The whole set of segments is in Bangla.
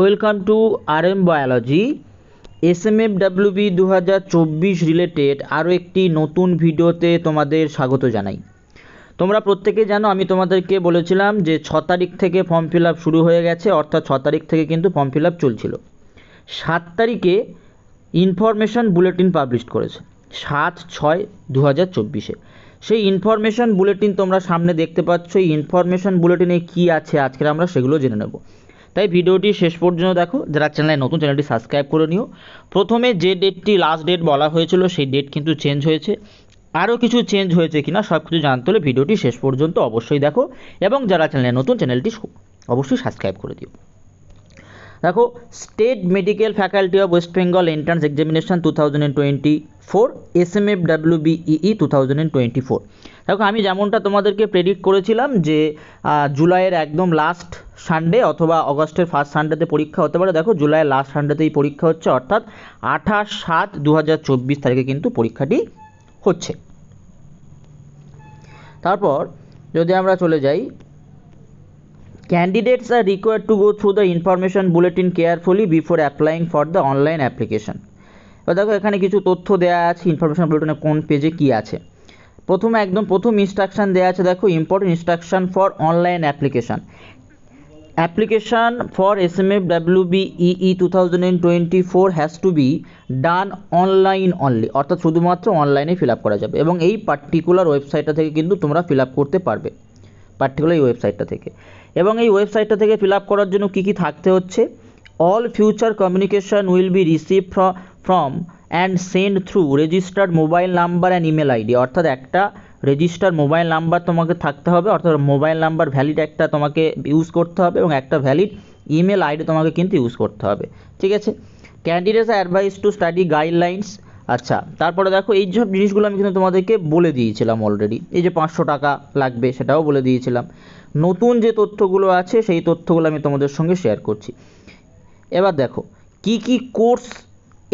Welcome to R M biology S M F B দু হাজার চব্বিশ রিলেটেড আরও একটি নতুন ভিডিওতে তোমাদের স্বাগত জানাই তোমরা প্রত্যেকে জানো আমি তোমাদেরকে বলেছিলাম যে ছ তারিখ থেকে ফর্ম ফিল আপ শুরু হয়ে গেছে অর্থাৎ ছ তারিখ থেকে কিন্তু ফর্ম ফিল আপ চলছিল সাত তারিখে ইনফরমেশন বুলেটিন পাবলিশ করেছে সাত ছয় দু হাজার চব্বিশে সেই ইনফরমেশন বুলেটিন তোমরা সামনে দেখতে পাচ্ছ এই ইনফরমেশন বুলেটিনে কি আছে আজকে আমরা সেগুলো জেনে নেব তাই ভিডিওটি শেষ পর্যন্ত দেখো যারা চ্যানেলে নতুন চ্যানেলটি সাবস্ক্রাইব করে নিও প্রথমে যে ডেটটি লাস্ট ডেট বলা হয়েছিল সেই ডেট কিন্তু চেঞ্জ হয়েছে আরও কিছু চেঞ্জ হয়েছে কিনা সব কিছু জানতে হলে ভিডিওটি শেষ পর্যন্ত অবশ্যই দেখো এবং যারা চ্যানেলে নতুন চ্যানেলটি অবশ্যই সাবস্ক্রাইব করে দিও দেখো state medical faculty of West Bengal entrance examination two thousand twenty four S M F W B E two thousand twenty four দেখো আমি যেমনটা তোমাদেরকে প্রেডিক্ট করেছিলাম যে জুলাইয়ের একদম লাস্ট সানডে অথবা অগস্টের ফার্স্ট সানডেতে পরীক্ষা হতে পারে দেখো জুলাইয়ের লাস্ট সানডেতেই পরীক্ষা হচ্ছে অর্থাৎ আঠাশ সাত দু হাজার চব্বিশ তারিখে কিন্তু পরীক্ষাটি হচ্ছে তারপর যদি আমরা চলে যাই candidates are require to go through the information bulletin carefully before applying for the online application. এবার দেখো এখানে কিছু তথ্য দেওয়া আছে ইনফরমেশন বুলেটিনে কোন পেজে কী আছে প্রথমে একদম প্রথম ইনস্ট্রাকশান দেওয়া আছে দেখো important instruction for online application application for S M F W E two thousand twenty four has to be done online only অর্থাৎ শুধুমাত্র অনলাইনে ফিল আপ করা যাবে এবং এই পার্টিকুলার ওয়েবসাইটটা থেকে কিন্তু তোমরা ফিল আপ করতে পারবে পার্টিকুলার এই ওয়েবসাইটটা থেকে এবং এই ওয়েবসাইটটা থেকে ফিল করার জন্য কি কি থাকতে হচ্ছে all future communication will be receive from and send through registered mobile number and email ID অর্থাৎ একটা রেজিস্টার মোবাইল নাম্বার তোমাকে থাকতে হবে অর্থাৎ মোবাইল নাম্বার ভ্যালিড একটা তোমাকে ইউজ করতে হবে এবং একটা ভ্যালিড ইমেল আইডি তোমাকে কিন্তু ইউজ করতে হবে ঠিক আছে candidates advise to study guidelines আচ্ছা তারপরে দেখো এই সব জিনিসগুলো আমি কিন্তু তোমাদেরকে বলে দিয়েছিলাম অলরেডি এই যে পাঁচশো টাকা লাগবে সেটাও বলে দিয়েছিলাম নতুন যে তথ্যগুলো আছে সেই তথ্যগুলো আমি তোমাদের সঙ্গে শেয়ার করছি এবার দেখো কি কি কোর্স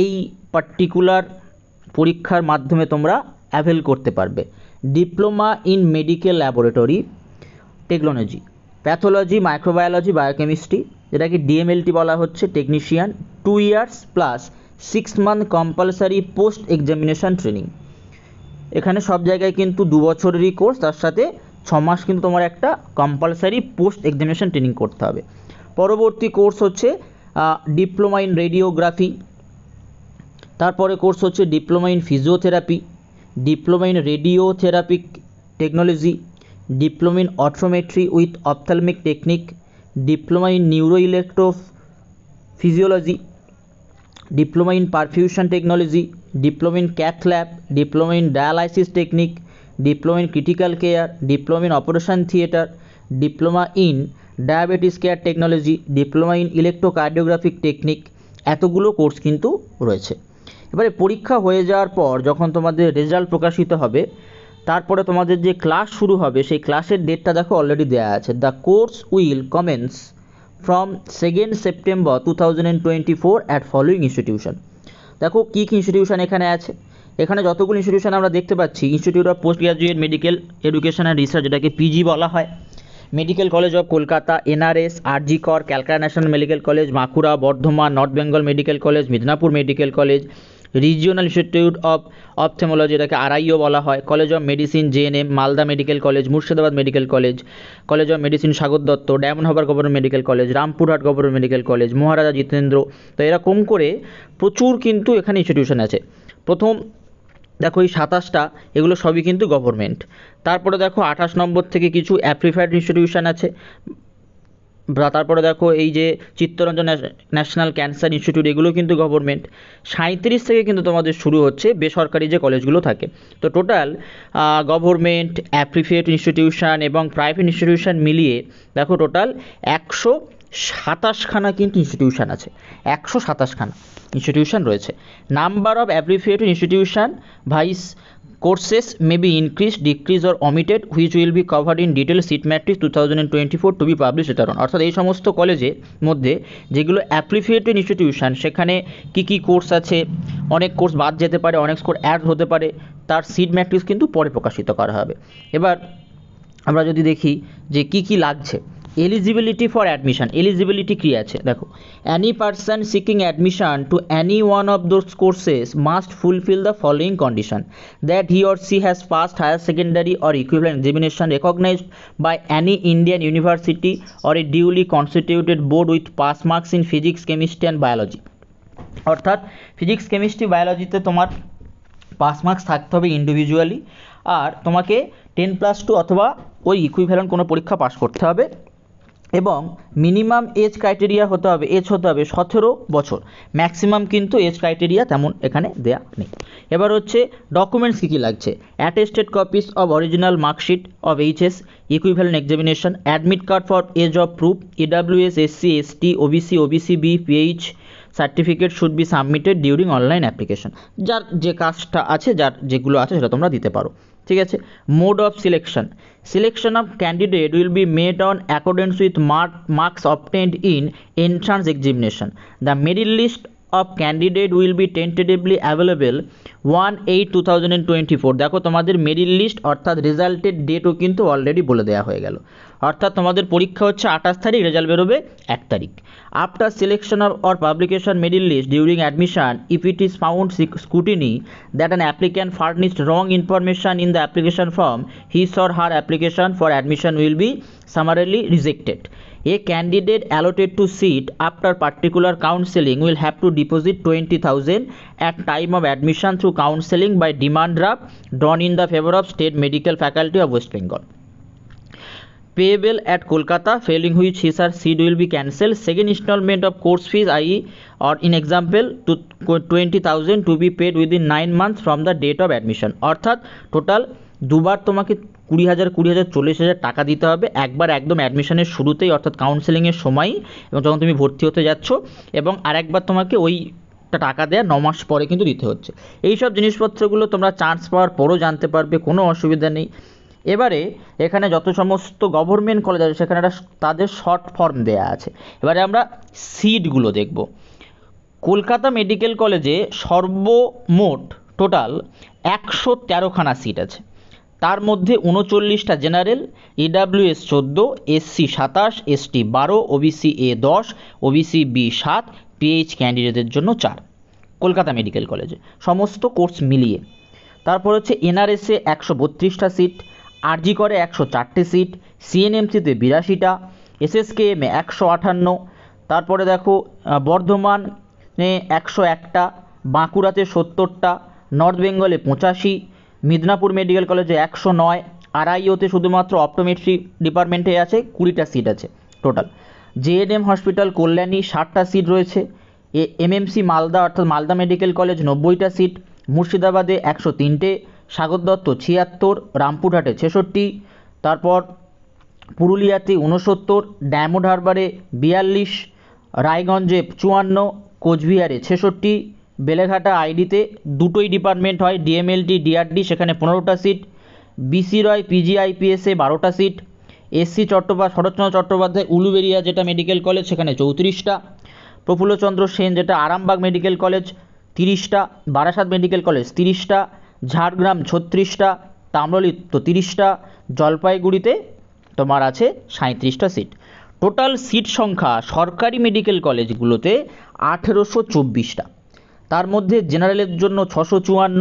এই পার্টিকুলার পরীক্ষার মাধ্যমে তোমরা অ্যাভেল করতে পারবে diploma in medical laboratory technology pathology microbiology biochemistry যেটাকে ডিএমএলটি বলা হচ্ছে technician two years plus six month compulsory post examination training এখানে সব জায়গায় কিন্তু দু বছরেরই কোর্স তার সাথে ছ মাস কিন্তু তোমার একটা কম্পালসারি পোস্ট এক্সামিনেশন ট্রেনিং করতে হবে পরবর্তী কোর্স হচ্ছে ডিপ্লোমা ইন রেডিওগ্রাফি তারপরে কোর্স হচ্ছে diploma in physiotherapy diploma in radiotherapic technology diploma in optometry with ophthalmic technique diploma in neuro electro physiology diploma in perfusion technology diploma in cath lab diploma in dialysis technique diploma in critical care diploma in operation theatre diploma in diabetes care technology diploma in electrocardiographic technique এতগুলো কোর্স কিন্তু রয়েছে এবারে পরীক্ষা হয়ে যাওয়ার পর যখন তোমাদের রেজাল্ট প্রকাশিত হবে তারপরে তোমাদের যে ক্লাস শুরু হবে সেই ক্লাসের ডেটটা দেখো অলরেডি দেওয়া আছে the course will commence from second September two thousand twenty four at following institution দেখো কী কী ইনস্টিটিউশন এখানে আছে এখানে যতগুলো ইনস্টিটিউশন আমরা দেখতে পাচ্ছি institute of post graduate medical education and research যেটাকে পিজি বলা হয় medical college of Kolkata NRS RG Kar Calcutta national medical college Bankura Bardhaman north Bengal medical college Midnapore medical college regional institute of ophthalmology এটাকে আরআইও বলা হয় college of medicine J N M Malda medical college Murshidabad medical college college of medicine Sagar Dutta Diamond Harbour government medical college Rampurhat government medical college মহারাজা জিতেন্দ্র তো এরকম করে প্রচুর কিন্তু এখানে ইনস্টিটিউশন আছে প্রথম দেখো এই সাতাশটা এগুলো সবই কিন্তু গভর্নমেন্ট তারপরে দেখো আঠাশ নম্বর থেকে কিছু অ্যাপ্রিফাইড ইনস্টিটিউশন আছে তারপরে দেখো এই যে চিত্তরঞ্জন ন্যাশনাল ক্যান্সার ইনস্টিটিউট এগুলো কিন্তু গভর্নমেন্ট সাঁত্রিশ থেকে কিন্তু তোমাদের শুরু হচ্ছে বেসরকারি যে কলেজগুলো থাকে তো টোটাল গভর্নমেন্ট অ্যাপ্রিফিয়েট ইনস্টিটিউশন এবং প্রাইভেট ইনস্টিটিউশন মিলিয়ে দেখো টোটাল একশো সাতাশখানা কিন্তু ইনস্টিটিউশান আছে একশো সাতাশখানা ইনস্টিটিউশান রয়েছে number of affiliated institution wise courses may be increase decrease or omitted which will be covered in detail seat matrix two thousand twenty four to be publish ইটারন অর্থাৎ এই সমস্ত কলেজে মধ্যে যেগুলো অ্যাপ্রিফিয়েটেড ইনস্টিটিউশান সেখানে কি কি কোর্স আছে অনেক কোর্স বাদ যেতে পারে অনেক কোর্স অ্যাড হতে পারে তার সিট ম্যাট্রিক্স কিন্তু পরে প্রকাশিত করা হবে এবার আমরা যদি দেখি যে কি কি লাগছে এলিজিবিলিটি ফর অ্যাডমিশন এলিজিবিলিটি কী আছে দেখো any person seeking admission to any one of those courses must fulfil the following condition that he or she has first higher secondary or equivalent examination recognize by any Indian university or a duly constituted board with pass marks in physics chemistry and biology অর্থাৎ ফিজিক্স কেমিস্ট্রি বায়োলজিতে তোমার পাস মার্কস থাকতে হবে ইন্ডিভিজুয়ালি আর তোমাকে টেন প্লাস টু অথবা ওই ইকুইভ্যালেন্ট কোনো পরীক্ষা পাস করতে হবে এবং মিনিমাম এজ ক্রাইটেরিয়া হতে হবে এজ হতে হবে সতেরো বছর ম্যাক্সিমাম কিন্তু এজ ক্রাইটেরিয়া তেমন এখানে দেয়া নেই এবার হচ্ছে ডকুমেন্টস কী কী লাগছে attested copies of original marksheet of HS equivalent examination admit card for age of proof EWS SC ST OBC OBC B PH certificate should be submitted during online application যার যে কাজটা আছে যার যেগুলো আছে সেটা তোমরা দিতে পারো ঠিক আছে mode of selection selection of candidate will be made on accordance with mark marks obtained in entrance examination the merit list of candidate will be tentatively available one eight two thousand twenty four দেখো তোমাদের মেরিট লিস্ট অর্থাৎ রেজাল্টের ডেটও কিন্তু অলরেডি বলে দেওয়া হয়ে গেল অর্থাৎ তোমাদের পরীক্ষা হচ্ছে আঠাশ তারিখ রেজাল্ট বেরোবে এক তারিখ after selection of or publication merit list during admission if it is found scrutiny that an applicant furnished wrong information in the application form his or her application for admission will be summarily rejected a candidate allotted to seat after particular counselling will have to deposit twenty thousand at time of admission through counselling by demand draft drawn in the favour of state medical faculty of West Bengal payable at Kolkata failing which his her seat will be cancel second instalment of course fees I or in example two twenty thousand to be paid within nine month from the date of admission অর্থাৎ টোটাল দুবার তোমাকে কুড়ি হাজার কুড়ি হাজার চল্লিশ হাজার টাকা দিতে হবে একবার একদম অ্যাডমিশনের শুরুতেই অর্থাৎ কাউন্সেলিংয়ের সময় এবং যখন তুমি ভর্তি হতে যাচ্ছ এবং আরেকবার তোমাকে ওই টাকা দেওয়া ন মাস পরে কিন্তু দিতে হচ্ছে এই সব জিনিসপত্রগুলো তোমরা চান্স পাওয়ার পরও জানতে পারবে কোনো অসুবিধা নেই এবারে এখানে যত সমস্ত গভর্নমেন্ট কলেজ আছে সেখানে একটা তাদের শর্ট ফর্ম দেয়া আছে এবারে আমরা সিটগুলো দেখব কলকাতা মেডিকেল কলেজে সর্বমোট টোটাল একশো তেরোখানা সিট আছে তার মধ্যে উনচল্লিশটা জেনারেল এডাব্লিউএস e চোদ্দো এসসি সাতাশ এসটি বারো ওবিসি এ দশ ওবিসি বি সাত পিএইচ ক্যান্ডিডেটের জন্য চার কলকাতা মেডিকেল কলেজে সমস্ত কোর্স মিলিয়ে তারপর হচ্ছে এনআরএসে একশো বত্রিশটা সিট আরজি করে একশো চারটে সিট সিএনএমসিতে বিরাশিটা এসএসকেএমে একশো আঠান্ন তারপরে দেখো বর্ধমান একশো একটা বাঁকুড়াতে সত্তরটা নর্থ বেঙ্গলে পঁচাশি মিদনাপুর মেডিকেল কলেজে একশো নয় আরআইওতে শুধুমাত্র অপটোমেট্রি ডিপার্টমেন্টে আছে কুড়িটা সিট আছে টোটাল জেএনএম হসপিটাল কল্যাণী ষাটটা সিট রয়েছে এ এমএমসি মালদা অর্থাৎ মালদা মেডিকেল কলেজ নব্বইটা সিট মুর্শিদাবাদে একশো তিনটে সাগর দত্ত ছিয়াত্তর রামপুরহাটে ছেষট্টি তারপর পুরুলিয়াতে উনসত্তর ড্যামোড হারবারে বিয়াল্লিশ রায়গঞ্জে চুয়ান্ন কোচবিহারে ছেষট্টি বেলেঘাটা আইডিতে দুটোই ডিপার্টমেন্ট হয় ডিএমএলটি ডিআরডি সেখানে পনেরোটা সিট বিসি রয় পিজিআইপিএসে বারোটা সিট এসসি চট্টোপাধ্যায় শরৎচন্দ্র চট্টোপাধ্যায় উলুবেরিয়া যেটা মেডিকেল কলেজ সেখানে চৌত্রিশটা প্রফুল্লচন্দ্র সেন যেটা আরামবাগ মেডিকেল কলেজ তিরিশটা বারাসাত মেডিকেল কলেজ তিরিশটা ঝাড়গ্রাম ছত্রিশটা তাম্রলিপ্ত তিরিশটা জলপাইগুড়িতে তোমার আছে সাঁত্রিশটা সিট টোটাল সিট সংখ্যা সরকারি মেডিকেল কলেজগুলোতে আঠেরোশো চব্বিশটা তার মধ্যে জেনারেলের জন্য ছশো চুয়ান্ন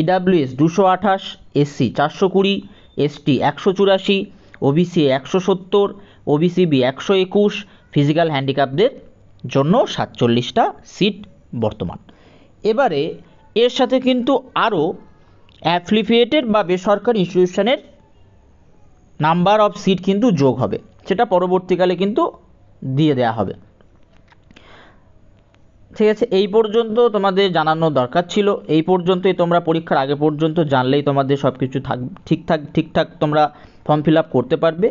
ইডাব্লিউএস e দুশো আঠাশ এসসি চারশো কুড়ি এসটি একশো চুরাশি ওবিসি একশো সত্তর ওবিসিবি একশো একুশ ফিজিক্যাল হ্যান্ডিক্যাপদের জন্য সাতচল্লিশটা সিট বর্তমান এবারে এর সাথে কিন্তু আরও অ্যাফ্লিফিয়েটেড বা বেসরকারি ইনস্টিটিউশনের নাম্বার অফ সিট কিন্তু যোগ হবে সেটা পরবর্তীকালে কিন্তু দিয়ে দেওয়া হবে ঠিক আছে এই পর্যন্ত তোমাদের জানানো দরকার ছিল এই পর্যন্তই তোমরা পরীক্ষার আগে পর্যন্ত জানলেই তোমাদের সব কিছু থাক ঠিকঠাক ঠিকঠাক তোমরা ফর্ম ফিল আপ করতে পারবে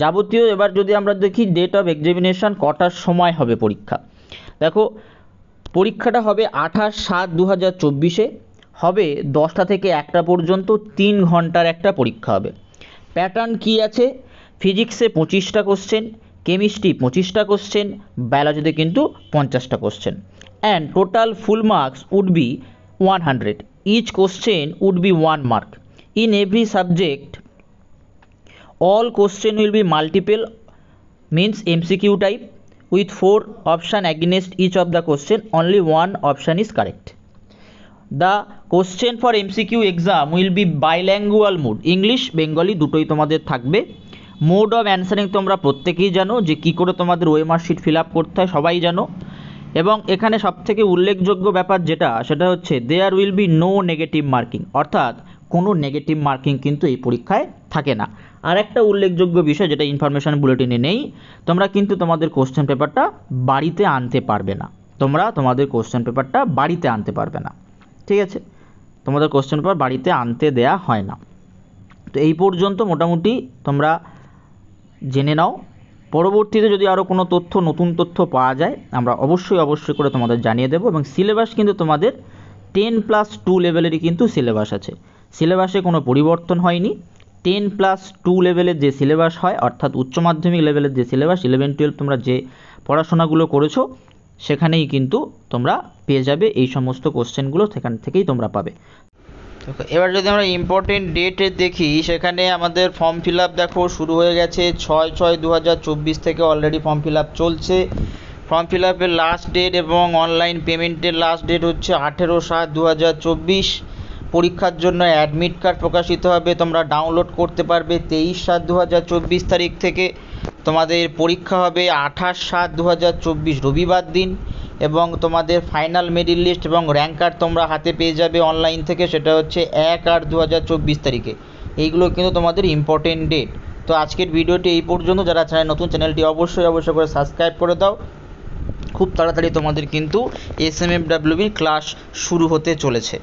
যাবতীয় এবার যদি আমরা দেখি ডেট অফ এক্সামিনেশান কটার সময় হবে পরীক্ষা দেখো পরীক্ষাটা হবে আঠাশ সাত দু হাজার চব্বিশে হবে দশটা থেকে একটা পর্যন্ত তিন ঘন্টার একটা পরীক্ষা হবে প্যাটার্ন কি আছে ফিজিক্সে পঁচিশটা কোশ্চেন কেমিস্ট্রি পঁচিশটা কোশ্চেন বায়োলজিতে কিন্তু পঞ্চাশটা question and total full marks would be 100. Each question would be one mark. In every subject, all question will be multiple means MCQ type with four option against each of the question only one option is correct. The question for MCQ exam will be bilingual mode English Bengali dutoi tomader thakbe mode of answering তোমরা প্রত্যেকেই জানো যে কি করে তোমাদের ওয়েমার শিট ফিল আপ করতে হয় সবাই জানো এবং এখানে সবথেকে উল্লেখযোগ্য ব্যাপার যেটা সেটা হচ্ছে there will be no negative marking অর্থাৎ কোনো নেগেটিভ মার্কিং কিন্তু এই পরীক্ষায় থাকে না আর একটা উল্লেখযোগ্য বিষয় যেটা ইনফরমেশন বুলেটিনে নেই তোমরা কিন্তু তোমাদের কোশ্চেন পেপারটা বাড়িতে আনতে পারবে না তোমরা তোমাদের কোশ্চেন পেপারটা বাড়িতে আনতে পারবে না ঠিক আছে তোমাদের কোশ্চেন পেপার বাড়িতে আনতে দেয়া হয় না তো এই পর্যন্ত মোটামুটি তোমরা জেনে নাও পরবর্তীতে যদি আরও কোনো তথ্য নতুন তথ্য পাওয়া যায় আমরা অবশ্যই অবশ্যই করে তোমাদের জানিয়ে দেবো এবং সিলেবাস কিন্তু তোমাদের টেন প্লাস টু লেভেলেরই কিন্তু সিলেবাস আছে সিলেবাসে কোনো পরিবর্তন হয়নি টেন প্লাস টু লেভেলের যে সিলেবাস হয় অর্থাৎ উচ্চ মাধ্যমিক লেভেলের যে সিলেবাস ইলেভেন টুয়েলভ তোমরা যে পড়াশোনাগুলো করেছো সেখানেই কিন্তু তোমরা পেয়ে যাবে এই সমস্ত কোশ্চেনগুলো সেখান থেকেই তোমরা পাবে এবার যদি আমরা ইম্পর্টেন্ট ডেটে দেখি সেখানে আমাদের ফর্ম ফিল আপ দেখো শুরু হয়ে গেছে ছয় ছয় দু থেকে অলরেডি ফর্ম ফিল আপ চলছে ফর্ম ফিল আপের লাস্ট ডেট এবং অনলাইন পেমেন্টের লাস্ট ডেট হচ্ছে আঠেরো সাত দু পরীক্ষার জন্য অ্যাডমিট কার্ড প্রকাশিত হবে তোমরা ডাউনলোড করতে পারবে তেইশ সাত দু তারিখ থেকে তোমাদের পরীক্ষা হবে আঠাশ সাত দু রবিবার দিন এবং তোমাদের ফাইনাল মেরিট লিস্ট এবং র্যাঙ্ক কার্ড তোমরা হাতে পেয়ে যাবে অনলাইন থেকে সেটা হচ্ছে এক আট দু হাজার চব্বিশ তারিখে এইগুলো কিন্তু তোমাদের ইম্পর্টেন্ট ডেট তো আজকের ভিডিওটি এই পর্যন্ত যারা চায় নতুন চ্যানেলটি অবশ্যই অবশ্যই করে সাবস্ক্রাইব করে দাও খুব তাড়াতাড়ি তোমাদের কিন্তু এস এম এফ ডাব্লিউবির ক্লাস শুরু হতে চলেছে